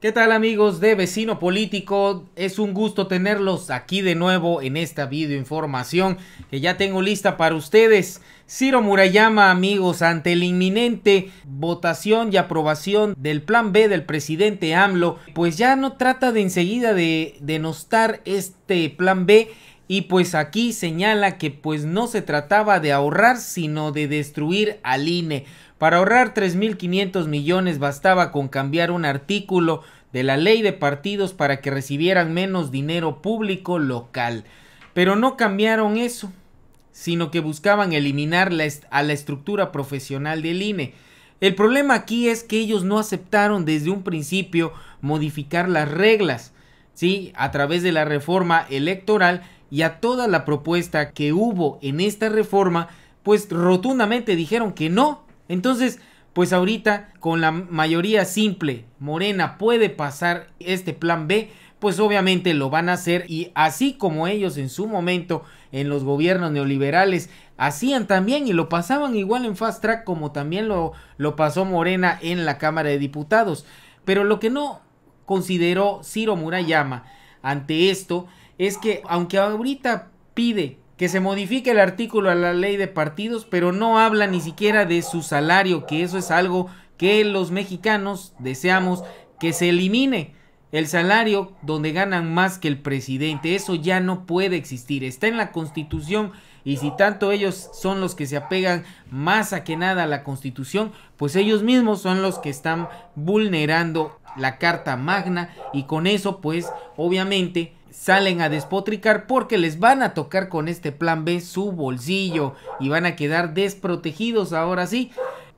¿Qué tal amigos de Vecino Político? Es un gusto tenerlos aquí de nuevo en esta videoinformación que ya tengo lista para ustedes. Ciro Murayama, amigos, ante la inminente votación y aprobación del plan B del presidente AMLO, pues ya no trata de enseguida de denostar este plan B y pues aquí señala que pues no se trataba de ahorrar sino de destruir al INE. Para ahorrar 3.500 millones bastaba con cambiar un artículo de la ley de partidos para que recibieran menos dinero público local. Pero no cambiaron eso, sino que buscaban eliminar a la estructura profesional del INE. El problema aquí es que ellos no aceptaron desde un principio modificar las reglas, ¿sí? A través de la reforma electoral y a toda la propuesta que hubo en esta reforma, pues rotundamente dijeron que no. Entonces, pues ahorita con la mayoría simple, Morena puede pasar este plan B, pues obviamente lo van a hacer y así como ellos en su momento en los gobiernos neoliberales hacían también y lo pasaban igual en fast track como también lo, lo pasó Morena en la Cámara de Diputados. Pero lo que no consideró Ciro Murayama ante esto es que aunque ahorita pide que se modifique el artículo a la ley de partidos, pero no habla ni siquiera de su salario, que eso es algo que los mexicanos deseamos que se elimine. El salario donde ganan más que el presidente, eso ya no puede existir, está en la constitución y si tanto ellos son los que se apegan más a que nada a la constitución, pues ellos mismos son los que están vulnerando la Carta Magna y con eso pues obviamente salen a despotricar porque les van a tocar con este plan B su bolsillo y van a quedar desprotegidos ahora sí.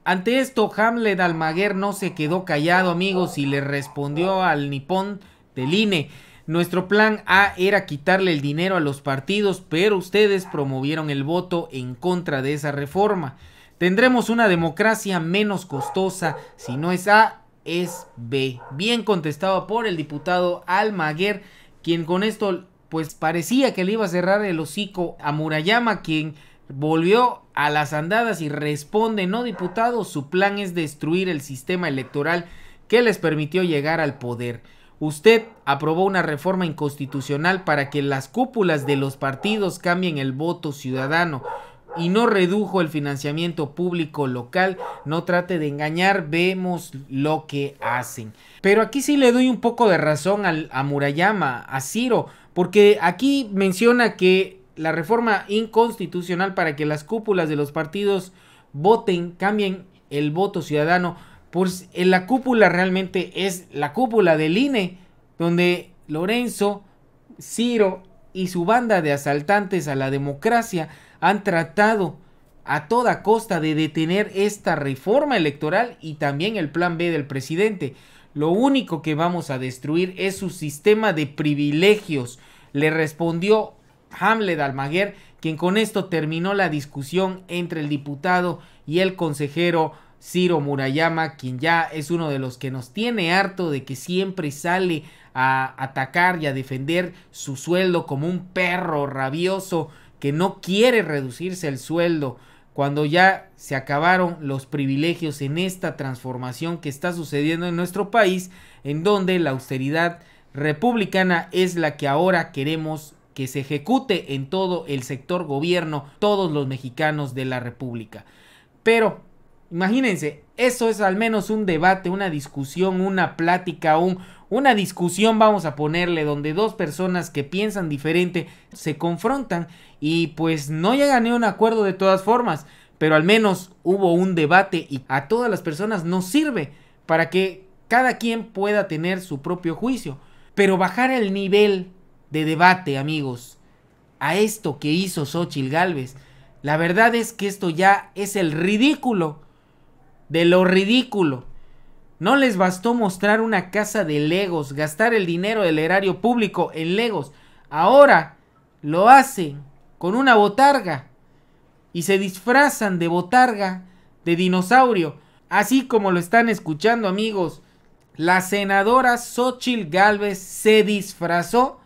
Ante esto, Hamlet Almaguer no se quedó callado, amigos, y le respondió al nipón del INE. Nuestro plan A era quitarle el dinero a los partidos, pero ustedes promovieron el voto en contra de esa reforma. Tendremos una democracia menos costosa, si no es A, es B. Bien contestado por el diputado Almaguer quien con esto pues parecía que le iba a cerrar el hocico a Murayama, quien volvió a las andadas y responde, no diputado, su plan es destruir el sistema electoral que les permitió llegar al poder. Usted aprobó una reforma inconstitucional para que las cúpulas de los partidos cambien el voto ciudadano y no redujo el financiamiento público local. No trate de engañar, vemos lo que hacen. Pero aquí sí le doy un poco de razón al, a Murayama, a Ciro, porque aquí menciona que la reforma inconstitucional para que las cúpulas de los partidos voten, cambien el voto ciudadano, pues en eh, la cúpula realmente es la cúpula del INE, donde Lorenzo, Ciro y su banda de asaltantes a la democracia han tratado a toda costa de detener esta reforma electoral y también el plan B del presidente. Lo único que vamos a destruir es su sistema de privilegios, le respondió Hamlet Almaguer, quien con esto terminó la discusión entre el diputado y el consejero Ciro Murayama, quien ya es uno de los que nos tiene harto de que siempre sale a atacar y a defender su sueldo como un perro rabioso que no quiere reducirse el sueldo cuando ya se acabaron los privilegios en esta transformación que está sucediendo en nuestro país, en donde la austeridad republicana es la que ahora queremos que se ejecute en todo el sector gobierno, todos los mexicanos de la República. Pero, imagínense, eso es al menos un debate, una discusión, una plática, un, una discusión vamos a ponerle donde dos personas que piensan diferente se confrontan y pues no llegan a un acuerdo de todas formas, pero al menos hubo un debate y a todas las personas nos sirve para que cada quien pueda tener su propio juicio. Pero bajar el nivel de debate, amigos, a esto que hizo Xochitl Galvez, la verdad es que esto ya es el ridículo de lo ridículo. No les bastó mostrar una casa de legos, gastar el dinero del erario público en legos. Ahora lo hacen con una botarga y se disfrazan de botarga, de dinosaurio. Así como lo están escuchando amigos, la senadora Xochitl Gálvez se disfrazó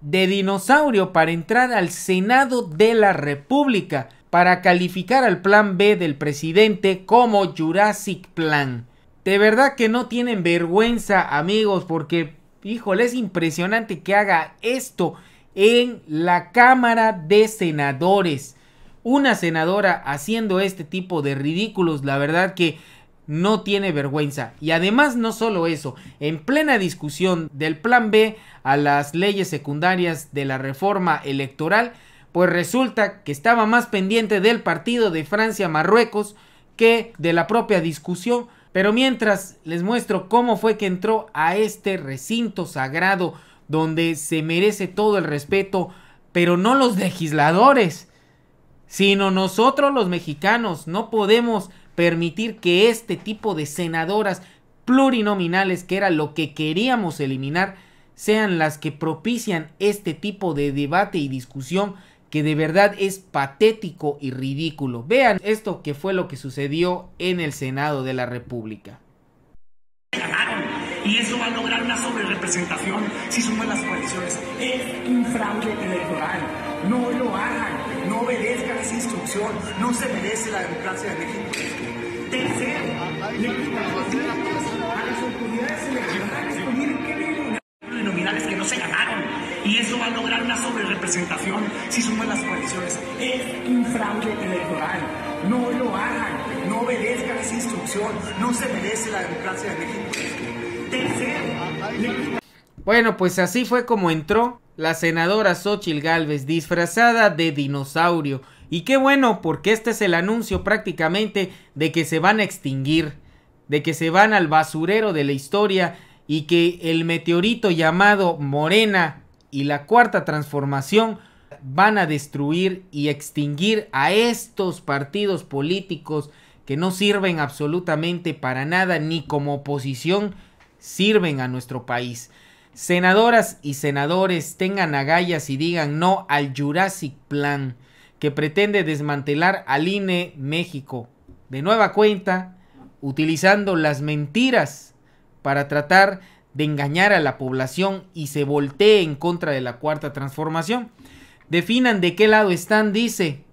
de dinosaurio para entrar al Senado de la República, para calificar al plan B del presidente como Jurassic Plan. De verdad que no tienen vergüenza, amigos, porque, híjole, es impresionante que haga esto en la Cámara de Senadores. Una senadora haciendo este tipo de ridículos, la verdad que no tiene vergüenza. Y además no solo eso, en plena discusión del plan B a las leyes secundarias de la reforma electoral, pues resulta que estaba más pendiente del partido de Francia-Marruecos que de la propia discusión pero mientras les muestro cómo fue que entró a este recinto sagrado donde se merece todo el respeto, pero no los legisladores, sino nosotros los mexicanos. No podemos permitir que este tipo de senadoras plurinominales, que era lo que queríamos eliminar, sean las que propician este tipo de debate y discusión que de verdad es patético y ridículo. Vean esto que fue lo que sucedió en el Senado de la República. Y eso va a lograr una sobrerepresentación si suman las coaliciones. Es un fraude electoral. No lo hagan. No obedezcan esa instrucción. No se merece la democracia de México. Tercero, y eso va a lograr una sobrerepresentación si suman las coaliciones. Es un fraude electoral. No lo hagan, no obedezcan esa instrucción, no se merece la democracia de México. Tercero, bueno, pues así fue como entró la senadora Xochil Gálvez disfrazada de dinosaurio. Y qué bueno, porque este es el anuncio prácticamente de que se van a extinguir, de que se van al basurero de la historia y que el meteorito llamado Morena y la cuarta transformación van a destruir y extinguir a estos partidos políticos que no sirven absolutamente para nada ni como oposición sirven a nuestro país. Senadoras y senadores tengan agallas y digan no al Jurassic Plan que pretende desmantelar al INE México. De nueva cuenta, utilizando las mentiras para tratar de engañar a la población y se voltee en contra de la cuarta transformación. Definan de qué lado están, dice.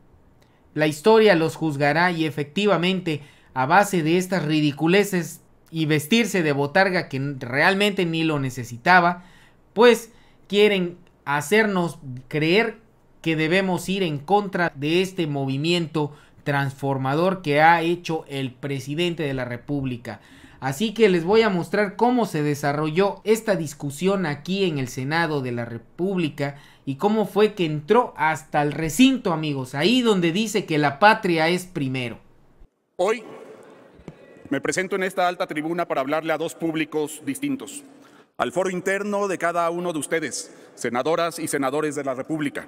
La historia los juzgará y efectivamente, a base de estas ridiculeces y vestirse de botarga que realmente ni lo necesitaba, pues quieren hacernos creer que debemos ir en contra de este movimiento transformador que ha hecho el presidente de la República. Así que les voy a mostrar cómo se desarrolló esta discusión aquí en el Senado de la República y cómo fue que entró hasta el recinto, amigos, ahí donde dice que la patria es primero. Hoy me presento en esta alta tribuna para hablarle a dos públicos distintos, al foro interno de cada uno de ustedes, senadoras y senadores de la República,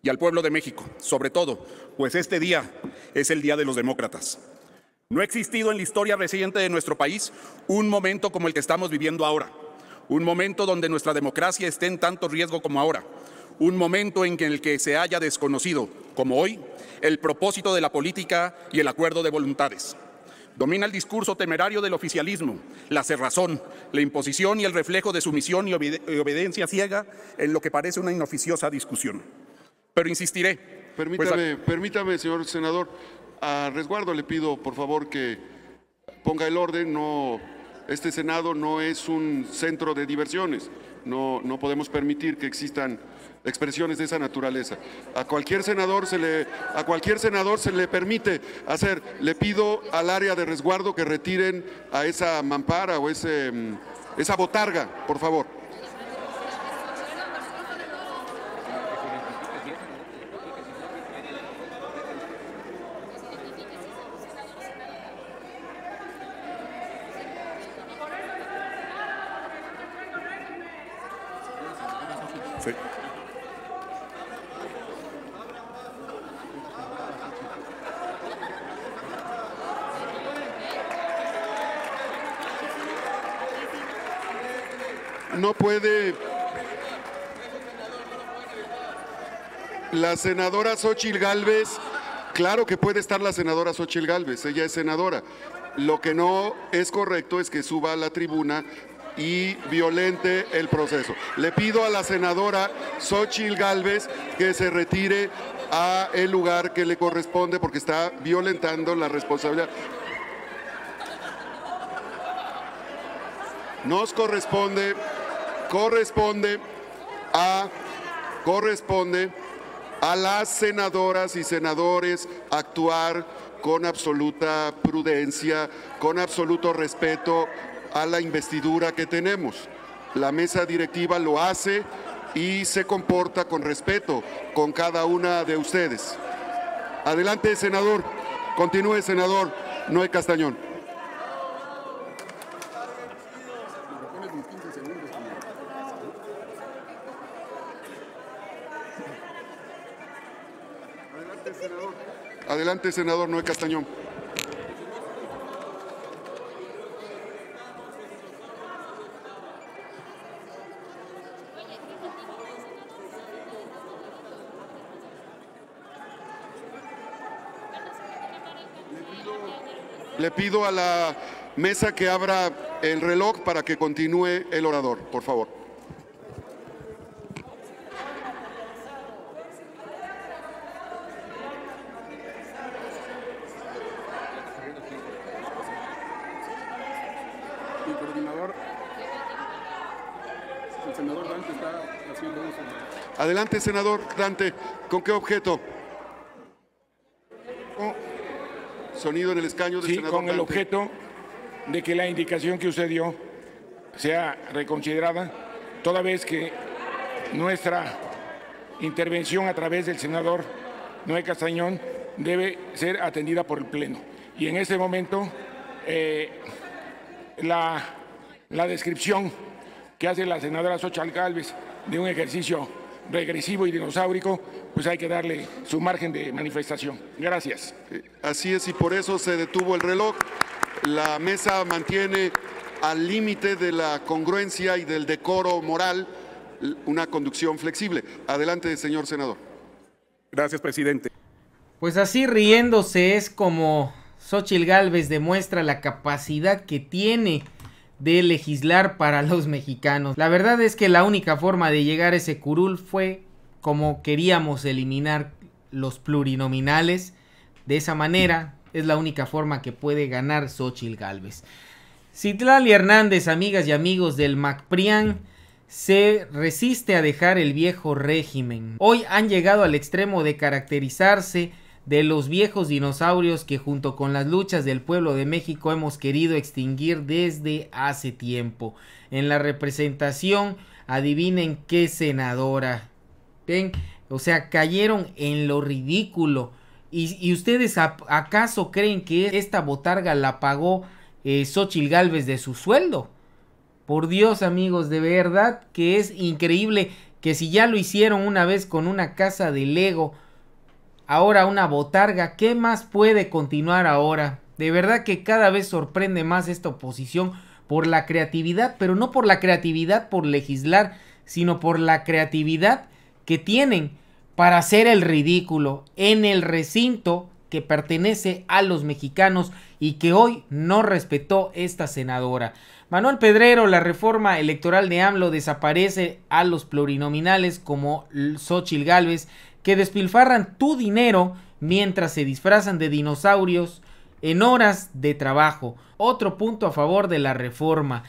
y al pueblo de México, sobre todo, pues este día es el Día de los Demócratas. No ha existido en la historia reciente de nuestro país un momento como el que estamos viviendo ahora, un momento donde nuestra democracia esté en tanto riesgo como ahora, un momento en el que se haya desconocido, como hoy, el propósito de la política y el acuerdo de voluntades. Domina el discurso temerario del oficialismo, la cerrazón, la imposición y el reflejo de sumisión y obediencia ciega en lo que parece una inoficiosa discusión. Pero insistiré. Pues, permítame, permítame, señor senador a resguardo le pido por favor que ponga el orden, no, este Senado no es un centro de diversiones, no, no podemos permitir que existan expresiones de esa naturaleza. A cualquier senador se le, a cualquier senador se le permite hacer, le pido al área de resguardo que retiren a esa mampara o ese, mm, esa botarga, por favor. no puede... La senadora Xochil Gálvez, claro que puede estar la senadora Xochil Gálvez, ella es senadora. Lo que no es correcto es que suba a la tribuna y violente el proceso. Le pido a la senadora Xochil Gálvez que se retire a el lugar que le corresponde porque está violentando la responsabilidad. Nos corresponde corresponde a, corresponde a las senadoras y senadores actuar con absoluta prudencia, con absoluto respeto a la investidura que tenemos. La mesa directiva lo hace y se comporta con respeto con cada una de ustedes. Adelante, senador. Continúe, senador Noé Castañón. Adelante, senador Noé Castañón. Le pido a la mesa que abra el reloj para que continúe el orador, por favor. senador Dante está haciendo Adelante, senador Dante. ¿Con qué objeto? Oh. Sonido en el escaño sí, con el objeto de que la indicación que usted dio sea reconsiderada, toda vez que nuestra intervención a través del senador Noé Castañón debe ser atendida por el Pleno. Y en este momento, eh, la, la descripción que hace la senadora Xochal Gálvez de un ejercicio regresivo y dinosaurico, pues hay que darle su margen de manifestación. Gracias. Eh, así es, y por eso se detuvo el reloj. La mesa mantiene al límite de la congruencia y del decoro moral una conducción flexible. Adelante, señor senador. Gracias, presidente. Pues así riéndose es como Xochil Gálvez demuestra la capacidad que tiene de legislar para los mexicanos. La verdad es que la única forma de llegar a ese curul fue como queríamos eliminar los plurinominales. De esa manera es la única forma que puede ganar Xochitl Galvez. Citlali Hernández, amigas y amigos del MacPrian, se resiste a dejar el viejo régimen. Hoy han llegado al extremo de caracterizarse de los viejos dinosaurios que junto con las luchas del pueblo de México hemos querido extinguir desde hace tiempo. En la representación, adivinen qué senadora. ¿Ven? O sea, cayeron en lo ridículo. ¿Y, ustedes acaso creen que esta botarga la pagó eh, Xochil de su sueldo? Por Dios, amigos, de verdad que es increíble que si ya lo hicieron una vez con una casa de Lego, ahora una botarga, ¿qué más puede continuar ahora? De verdad que cada vez sorprende más esta oposición por la creatividad, pero no por la creatividad por legislar, sino por la creatividad que tienen para hacer el ridículo en el recinto que pertenece a los mexicanos y que hoy no respetó esta senadora. Manuel Pedrero, la reforma electoral de AMLO desaparece a los plurinominales como Xochil Gálvez que despilfarran tu dinero mientras se disfrazan de dinosaurios en horas de trabajo. Otro punto a favor de la reforma.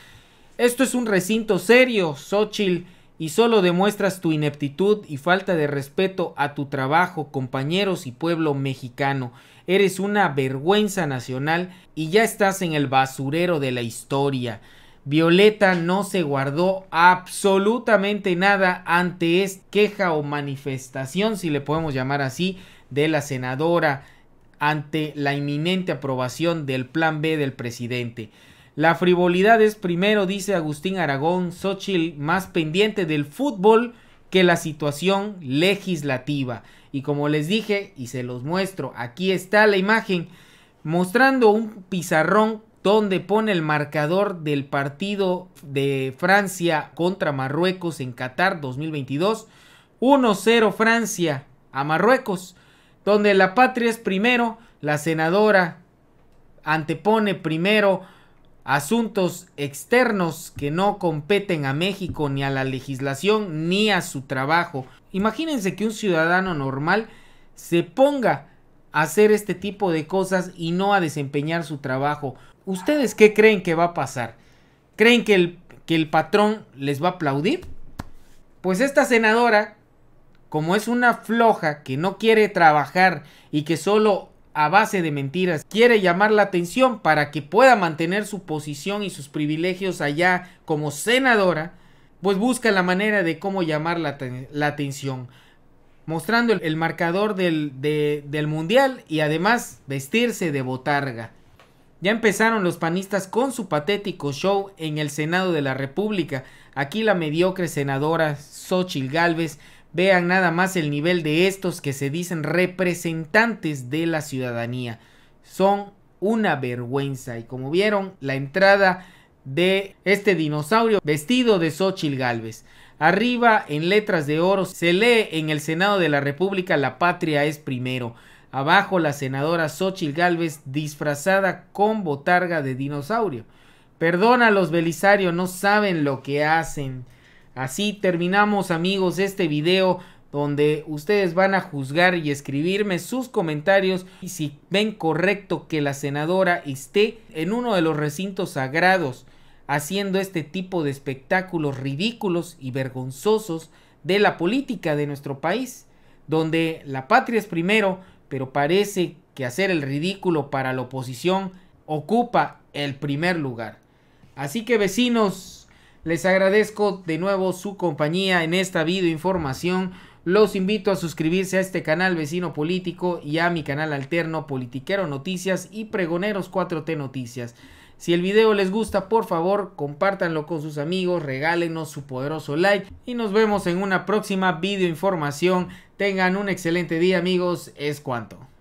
Esto es un recinto serio, Xochitl, y solo demuestras tu ineptitud y falta de respeto a tu trabajo, compañeros y pueblo mexicano. Eres una vergüenza nacional y ya estás en el basurero de la historia. Violeta no se guardó absolutamente nada ante esta queja o manifestación, si le podemos llamar así, de la senadora ante la inminente aprobación del plan B del presidente. La frivolidad es primero, dice Agustín Aragón, Xochitl más pendiente del fútbol que la situación legislativa. Y como les dije y se los muestro, aquí está la imagen mostrando un pizarrón donde pone el marcador del partido de Francia contra Marruecos en Qatar 2022. 1-0 Francia a Marruecos, donde la patria es primero, la senadora antepone primero asuntos externos que no competen a México ni a la legislación ni a su trabajo. Imagínense que un ciudadano normal se ponga a hacer este tipo de cosas y no a desempeñar su trabajo. ¿Ustedes qué creen que va a pasar? ¿Creen que el, que el patrón les va a aplaudir? Pues esta senadora, como es una floja que no quiere trabajar y que solo a base de mentiras quiere llamar la atención para que pueda mantener su posición y sus privilegios allá como senadora, pues busca la manera de cómo llamar la, atención, mostrando el, marcador del, del mundial y además vestirse de botarga. Ya empezaron los panistas con su patético show en el Senado de la República. Aquí la mediocre senadora Xochil Gálvez. Vean nada más el nivel de estos que se dicen representantes de la ciudadanía. Son una vergüenza. Y como vieron, la entrada de este dinosaurio vestido de Xochil Gálvez. Arriba, en letras de oro, se lee en el Senado de la República La patria es primero. Abajo la senadora Xochil Gálvez disfrazada con botarga de dinosaurio. Perdona los Belisario, no saben lo que hacen. Así terminamos amigos este video donde ustedes van a juzgar y escribirme sus comentarios y si ven correcto que la senadora esté en uno de los recintos sagrados haciendo este tipo de espectáculos ridículos y vergonzosos de la política de nuestro país, donde la patria es primero, pero parece que hacer el ridículo para la oposición ocupa el primer lugar. Así que vecinos, les agradezco de nuevo su compañía en esta videoinformación. Los invito a suscribirse a este canal vecino político y a mi canal alterno Politiquero Noticias y Pregoneros 4T Noticias. Si el video les gusta, por favor, compártanlo con sus amigos, regálenos su poderoso like y nos vemos en una próxima video información. Tengan un excelente día, amigos. Es cuanto.